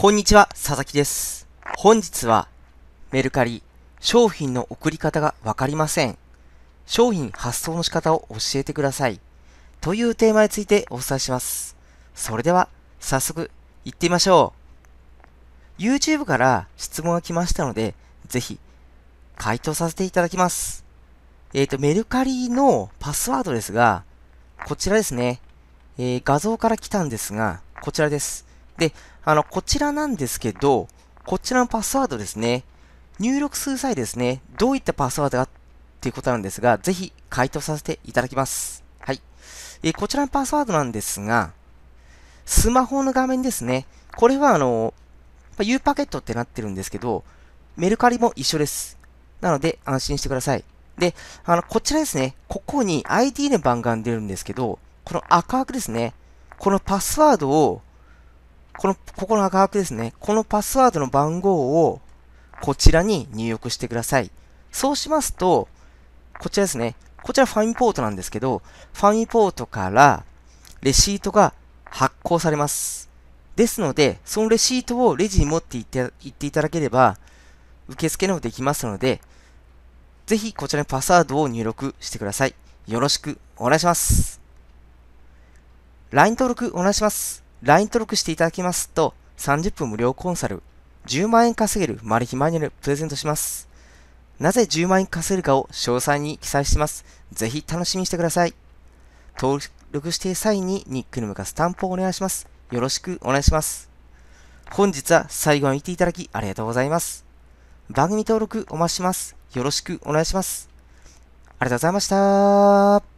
こんにちは、佐々木です。本日は、メルカリ、商品の送り方がわかりません。商品発送の仕方を教えてください。というテーマについてお伝えします。それでは、早速、行ってみましょう。YouTube から質問が来ましたので、ぜひ、回答させていただきます。えっ、ー、と、メルカリのパスワードですが、こちらですね。えー、画像から来たんですが、こちらです。で、あの、こちらなんですけど、こちらのパスワードですね、入力する際ですね、どういったパスワードがっていうことなんですが、ぜひ回答させていただきます。はい。えー、こちらのパスワードなんですが、スマホの画面ですね。これはあの、U パケットってなってるんですけど、メルカリも一緒です。なので安心してください。で、あの、こちらですね。ここに ID の番が出るんですけど、この赤枠ですね。このパスワードをこの、ここの赤枠ですね。このパスワードの番号をこちらに入力してください。そうしますと、こちらですね。こちらファミポートなんですけど、ファミポートからレシートが発行されます。ですので、そのレシートをレジに持っていって行っていただければ、受付の方できますので、ぜひこちらにパスワードを入力してください。よろしくお願いします。LINE 登録お願いします。LINE 登録していただきますと、30分無料コンサル、10万円稼げるマル秘マニュアルプレゼントします。なぜ10万円稼げるかを詳細に記載してます。ぜひ楽しみにしてください。登録している際にニックネームかスタンプをお願いします。よろしくお願いします。本日は最後まで見ていただきありがとうございます。番組登録お待ちします。よろしくお願いします。ありがとうございました。